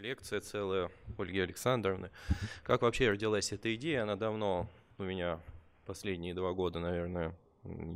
лекция целая Ольги Александровны. Как вообще родилась эта идея? Она давно у меня последние два года, наверное,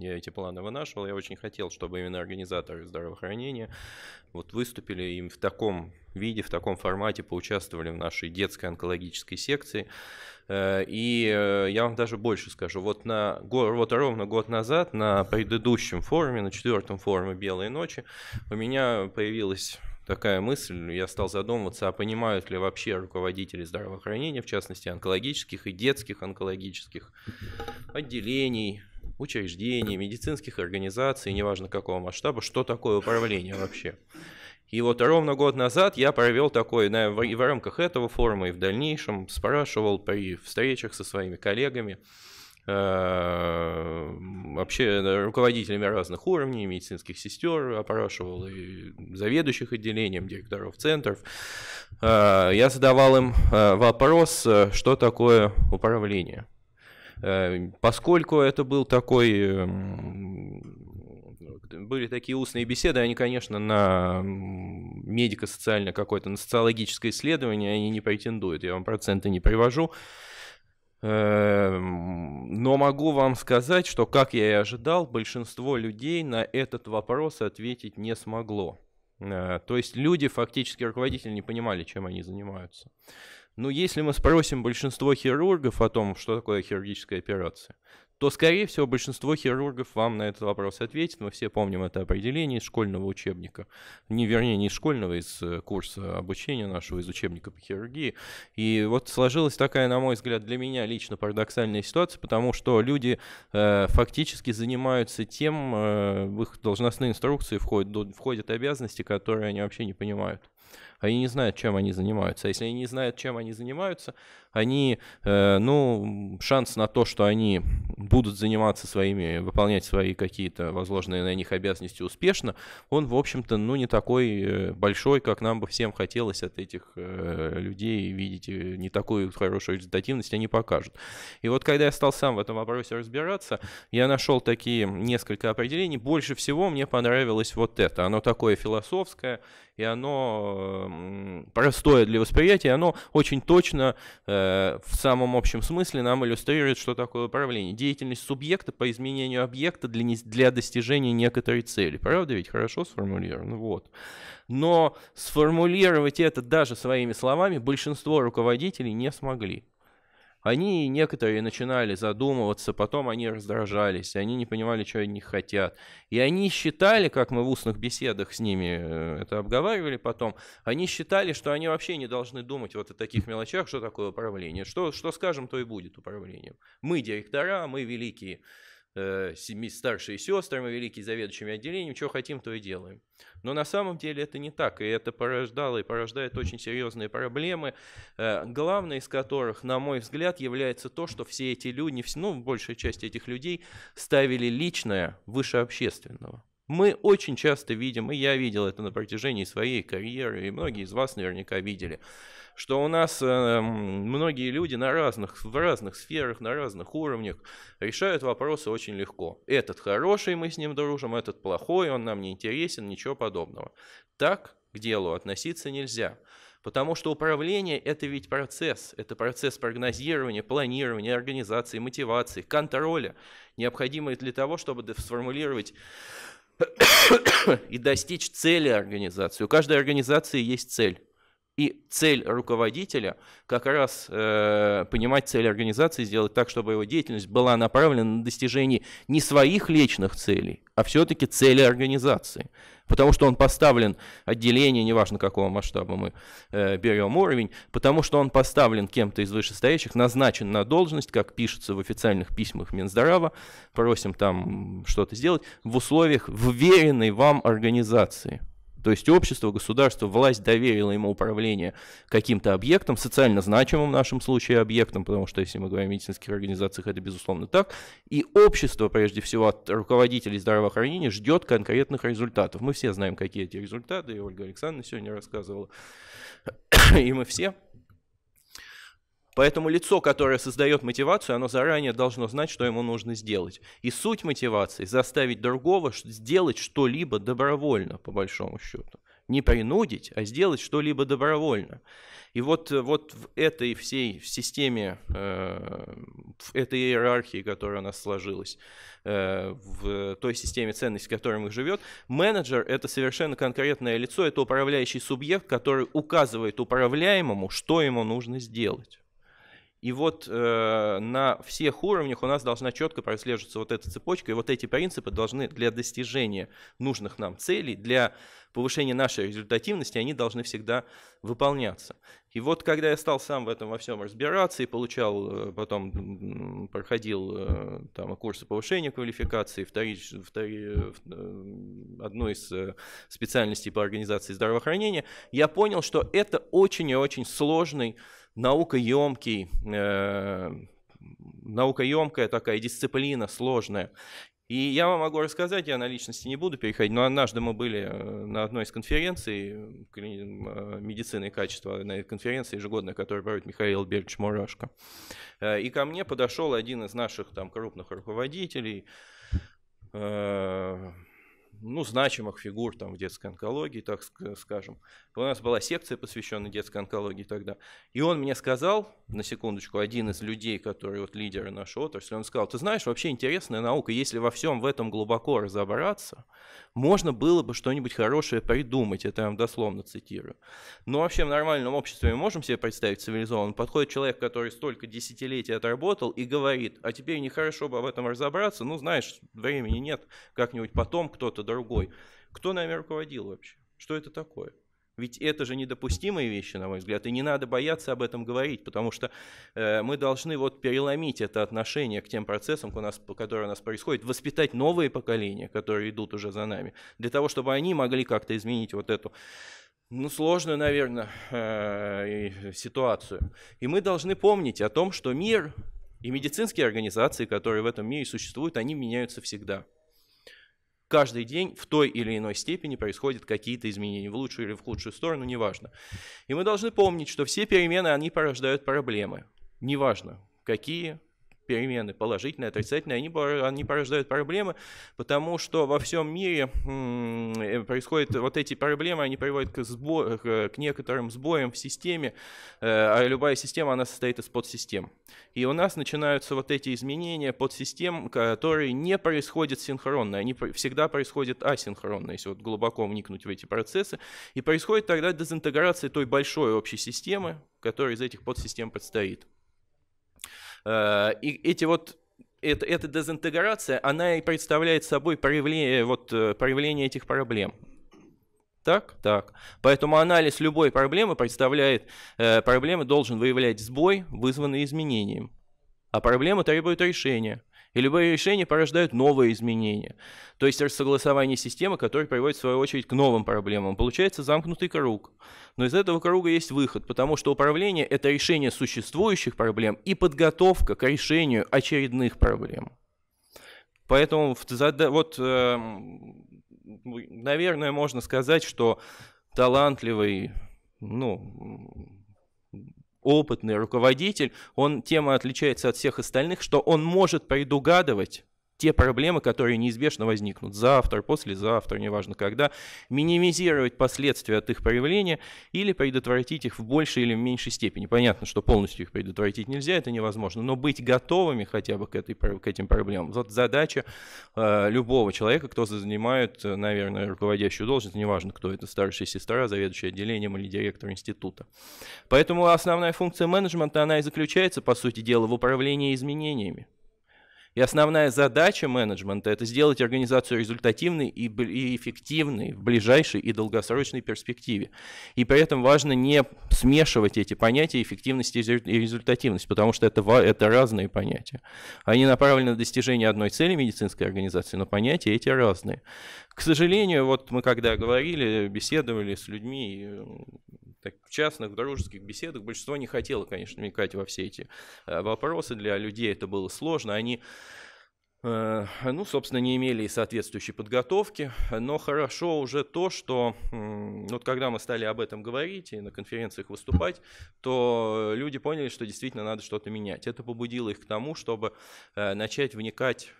я эти планы вынашивал. Я очень хотел, чтобы именно организаторы здравоохранения вот выступили им в таком виде, в таком формате поучаствовали в нашей детской онкологической секции. Э, и э, я вам даже больше скажу. Вот, на, вот ровно год назад на предыдущем форуме, на четвертом форуме «Белые ночи» у меня появилась такая мысль, ну, я стал задумываться, а понимают ли вообще руководители здравоохранения, в частности онкологических и детских онкологических отделений, учреждений, медицинских организаций, неважно какого масштаба, что такое управление вообще. И вот ровно год назад я провел такой, на, в, в рамках этого форума и в дальнейшем спрашивал при встречах со своими коллегами, э, вообще руководителями разных уровней, медицинских сестер опрашивал и заведующих отделением, директоров центров. А, я задавал им а, вопрос, э, что такое управление. Э, поскольку это был такой эм, были такие устные беседы, они, конечно, на медико-социальное какое-то, на социологическое исследование они не претендуют, я вам проценты не привожу. Эм, но могу вам сказать, что, как я и ожидал, большинство людей на этот вопрос ответить не смогло. Э, то есть люди, фактически руководители, не понимали, чем они занимаются. Но если мы спросим большинство хирургов о том, что такое хирургическая операция, то, скорее всего, большинство хирургов вам на этот вопрос ответит. Мы все помним это определение из школьного учебника. Не, вернее, не из школьного, из э, курса обучения нашего, из учебника по хирургии. И вот сложилась такая, на мой взгляд, для меня лично парадоксальная ситуация, потому что люди э, фактически занимаются тем, э, в их должностные инструкции входят, входят обязанности, которые они вообще не понимают. Они не знают, чем они занимаются. А если они не знают, чем они занимаются, они, э, ну, шанс на то, что они будут заниматься своими, выполнять свои какие-то возложенные на них обязанности успешно, он, в общем-то, ну, не такой э, большой, как нам бы всем хотелось от этих э, людей видеть, не такую хорошую результативность они покажут. И вот когда я стал сам в этом вопросе разбираться, я нашел такие несколько определений. Больше всего мне понравилось вот это. Оно такое философское, и оно простое для восприятия, оно очень точно э, Э, в самом общем смысле нам иллюстрирует, что такое управление. Деятельность субъекта по изменению объекта для, не, для достижения некоторой цели. Правда ведь хорошо сформулировано? Вот. Но сформулировать это даже своими словами большинство руководителей не смогли. Они некоторые начинали задумываться, потом они раздражались, они не понимали, что они хотят. И они считали, как мы в устных беседах с ними э, это обговаривали потом, они считали, что они вообще не должны думать вот о таких мелочах, что такое управление. Что, что скажем, то и будет управлением. Мы директора, мы великие э, семи, старшие сестры, мы великие заведующими отделениями, что хотим, то и делаем. Но на самом деле это не так, и это порождало и порождает очень серьезные проблемы, э, главной из которых, на мой взгляд, является то, что все эти люди, ну, большая часть этих людей ставили личное выше общественного. Мы очень часто видим, и я видел это на протяжении своей карьеры, и многие из вас наверняка видели, что у нас э, многие люди на разных, в разных сферах, на разных уровнях решают вопросы очень легко. Этот хороший, мы с ним дружим, этот плохой, он нам не интересен, ничего подобного. Так к делу относиться нельзя. Потому что управление – это ведь процесс. Это процесс прогнозирования, планирования, организации, мотивации, контроля, необходимый для того, чтобы сформулировать и достичь цели организации. У каждой организации есть цель. И цель руководителя как раз э, понимать цель организации, сделать так, чтобы его деятельность была направлена на достижение не своих личных целей, а все-таки цели организации. Потому что он поставлен, отделение, неважно какого масштаба мы э, берем уровень, потому что он поставлен кем-то из вышестоящих, назначен на должность, как пишется в официальных письмах Минздрава, просим там что-то сделать, в условиях вверенной вам организации – то есть общество, государство, власть доверила ему управление каким-то объектом, социально значимым в нашем случае объектом, потому что если мы говорим о медицинских организациях, это безусловно так. И общество, прежде всего, от руководителей здравоохранения ждет конкретных результатов. Мы все знаем, какие эти результаты, и Ольга Александровна сегодня рассказывала. И мы все Поэтому лицо, которое создает мотивацию, оно заранее должно знать, что ему нужно сделать. И суть мотивации – заставить другого сделать что-либо добровольно, по большому счету. Не принудить, а сделать что-либо добровольно. И вот, вот в этой всей системе, э, в этой иерархии, которая у нас сложилась, э, в той системе ценностей, в которой мы живем, менеджер – это совершенно конкретное лицо, это управляющий субъект, который указывает управляемому, что ему нужно сделать. И вот э, на всех уровнях у нас должна четко прослеживаться вот эта цепочка, и вот эти принципы должны для достижения нужных нам целей, для повышения нашей результативности, они должны всегда выполняться. И вот когда я стал сам в этом во всем разбираться и получал, э, потом проходил э, там, курсы повышения квалификации, вторич, втори, э, одну из специальностей по организации здравоохранения, я понял, что это очень и очень сложный, наукоемкий э наукоемкая такая дисциплина, сложная. И я вам могу рассказать, я на личности не буду переходить, но однажды мы были э, на одной из конференций а, медицины и качества, на этой конференции ежегодной, которую проводит Михаил Бельч Мурашко. Э, и ко мне подошел один из наших там крупных руководителей, э, ну, значимых фигур там, в детской онкологии, так скажем. У нас была секция, посвященная детской онкологии тогда. И он мне сказал, на секундочку, один из людей, которые вот лидеры нашей отрасли, он сказал, ты знаешь, вообще интересная наука, если во всем в этом глубоко разобраться, можно было бы что-нибудь хорошее придумать, это я вам дословно цитирую. Но вообще в нормальном обществе мы можем себе представить цивилизованно, подходит человек, который столько десятилетий отработал и говорит, а теперь нехорошо бы об этом разобраться, ну, знаешь, времени нет, как-нибудь потом кто-то кто-то другой. Кто нами руководил вообще? Что это такое? Ведь это же недопустимые вещи, на мой взгляд, и не надо бояться об этом говорить, потому что э, мы должны вот переломить это отношение к тем процессам, у нас, которые у нас происходят, воспитать новые поколения, которые идут уже за нами, для того, чтобы они могли как-то изменить вот эту ну, сложную, наверное, э, ситуацию. И мы должны помнить о том, что мир и медицинские организации, которые в этом мире существуют, они меняются всегда каждый день в той или иной степени происходят какие-то изменения, в лучшую или в худшую сторону, неважно. И мы должны помнить, что все перемены, они порождают проблемы, неважно, какие, перемены, положительные, отрицательные, они, они порождают проблемы, потому что во всем мире э, происходят вот эти проблемы, они приводят к, сбо, к некоторым сбоям в системе, э, а любая система, она состоит из подсистем. И у нас начинаются вот эти изменения подсистем, которые не происходят синхронно, они всегда происходят асинхронно, если вот глубоко вникнуть в эти процессы, и происходит тогда дезинтеграция той большой общей системы, которая из этих подсистем подстоит. Э, и эти вот это, эта дезинтеграция, она и представляет собой проявление, э, вот, э, проявление этих проблем. Так, так. Поэтому анализ любой проблемы представляет, проблемы должен выявлять сбой, вызванный изменением. А проблема требует решения. И любые решения порождают новые изменения. То есть рассогласование системы, которое приводит в свою очередь к новым проблемам. Получается замкнутый круг. Но из этого круга есть выход, потому что управление – это решение существующих проблем и подготовка к решению очередных проблем. Поэтому вот, эм, наверное, можно сказать, что талантливый, ну, опытный руководитель, он тем отличается от всех остальных, что он может предугадывать те проблемы, которые неизбежно возникнут завтра, послезавтра, неважно когда, минимизировать последствия от их проявления или предотвратить их в большей или меньшей степени. Понятно, что полностью их предотвратить нельзя, это невозможно, но быть готовыми хотя бы к, этой, к этим проблемам. Вот задача э, любого человека, кто занимает, э, наверное, руководящую должность, неважно, кто это, старшая сестра, заведующая отделением или директор института. Поэтому основная функция менеджмента, она и заключается, по сути дела, в управлении изменениями. И основная задача менеджмента – это сделать организацию результативной и, эффективной в ближайшей и долгосрочной перспективе. И при этом важно не смешивать эти понятия эффективность и результативность, потому что это, это разные понятия. Они направлены на достижение одной цели медицинской организации, но понятия эти разные. К сожалению, вот мы когда говорили, беседовали с людьми, так, в частных дружеских беседах большинство не хотело, конечно, вникать во все эти э, вопросы. Для людей это было сложно. Они э, ну, собственно, не имели и соответствующей подготовки, но хорошо уже то, что вот когда мы стали об этом говорить и на конференциях выступать, то люди поняли, что действительно надо что-то менять. Это побудило их к тому, чтобы э, начать вникать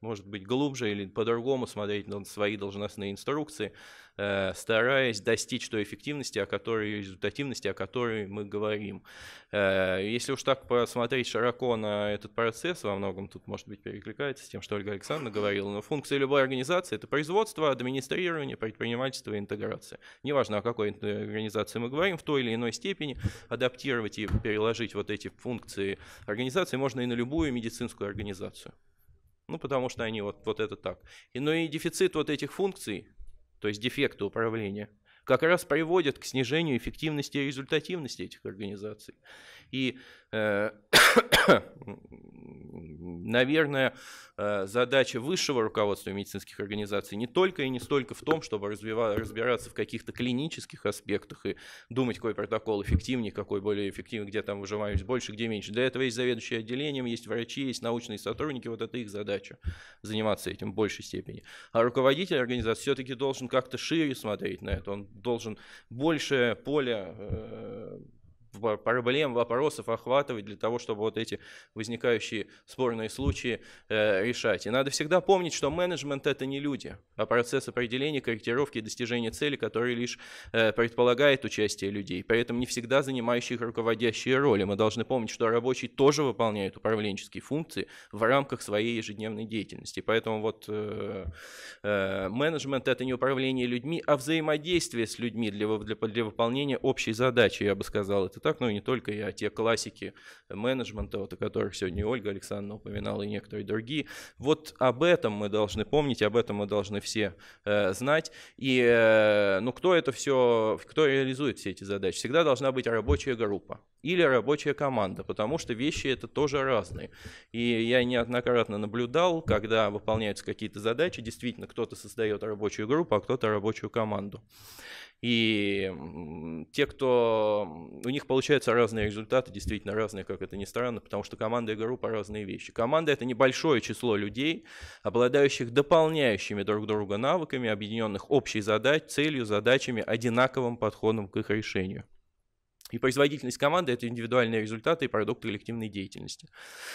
может быть, глубже или по-другому смотреть на свои должностные инструкции, э, стараясь достичь той эффективности, о которой, результативности, о которой мы говорим. Э, если уж так посмотреть широко на этот процесс, во многом тут, может быть, перекликается с тем, что Ольга Александровна говорила, но функции любой организации – это производство, администрирование, предпринимательство и интеграция. Неважно, о какой организации мы говорим, в той или иной степени адаптировать и переложить вот эти функции организации можно и на любую медицинскую организацию. Ну, потому что они вот, вот это так. И, но и дефицит вот этих функций, то есть дефекты управления, как раз приводит к снижению эффективности и результативности этих организаций. И э, наверное, э, задача высшего руководства медицинских организаций не только и не столько в том, чтобы разбираться в каких-то клинических аспектах и думать, какой протокол эффективнее, какой более эффективный, где там выживаемость больше, где меньше. Для этого есть заведующие отделением, есть врачи, есть научные сотрудники, вот это их задача заниматься этим в большей степени. А руководитель организации все-таки должен как-то шире смотреть на это, он должен большее поле. Э, проблем, вопросов охватывать для того, чтобы вот эти возникающие спорные случаи э, решать. И надо всегда помнить, что менеджмент это не люди, а процесс определения, корректировки и достижения цели, который лишь э, предполагает участие людей, при этом не всегда занимающих руководящие роли. Мы должны помнить, что рабочие тоже выполняют управленческие функции в рамках своей ежедневной деятельности. Поэтому вот э, э, менеджмент это не управление людьми, а взаимодействие с людьми для, для, для выполнения общей задачи, я бы сказал, это и так, ну и не только, и а те классики менеджмента, вот, о которых сегодня Ольга Александровна упоминала, и некоторые другие. Вот об этом мы должны помнить, об этом мы должны все э, знать. И э, ну, кто это все, кто реализует все эти задачи? Всегда должна быть рабочая группа или рабочая команда, потому что вещи это тоже разные. И я неоднократно наблюдал, когда выполняются какие-то задачи, действительно кто-то создает рабочую группу, а кто-то рабочую команду. И те, кто... У них получаются разные результаты, действительно разные, как это ни странно, потому что команда и группа разные вещи. Команда — это небольшое число людей, обладающих дополняющими друг друга навыками, объединенных общей задачей, целью, задачами, одинаковым подходом к их решению. И производительность команды – это индивидуальные результаты и продукты коллективной деятельности.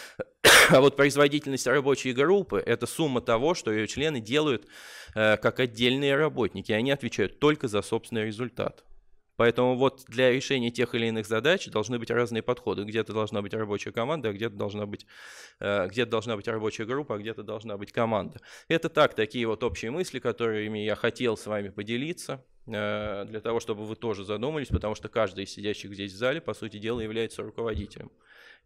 А вот производительность рабочей группы – это сумма того, что ее члены делают э, как отдельные работники. Они отвечают только за собственный результат. Поэтому вот для решения тех или иных задач должны быть разные подходы. Где-то должна быть рабочая команда, а где-то должна быть, э, где должна быть рабочая группа, а где-то должна быть команда. Это так, такие вот общие мысли, которыми я хотел с вами поделиться э, для того, чтобы вы тоже задумались, потому что каждый из сидящих здесь в зале, по сути дела, является руководителем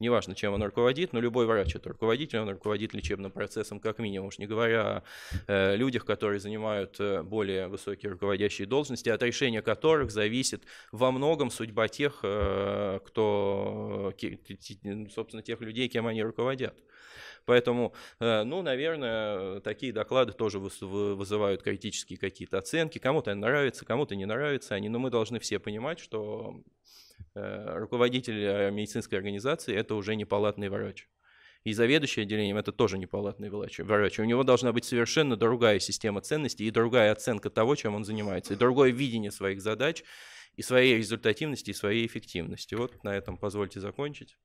неважно, чем он руководит, но любой врач это руководитель, он руководит лечебным процессом как минимум, уж не говоря о э, людях, которые занимают э, более высокие руководящие должности, от решения которых зависит во многом судьба тех, э, кто, собственно, тех людей, кем они руководят. Поэтому, ну, наверное, такие доклады тоже вызывают критические какие-то оценки. Кому-то нравится, кому-то не нравится они, но мы должны все понимать, что Э, руководитель э, медицинской организации – это уже не палатный врач. И заведующий отделением – это тоже не палатный врач. У него должна быть совершенно другая система ценностей и другая оценка того, чем он занимается, и другое видение своих задач, и своей результативности, и своей эффективности. Вот на этом позвольте закончить.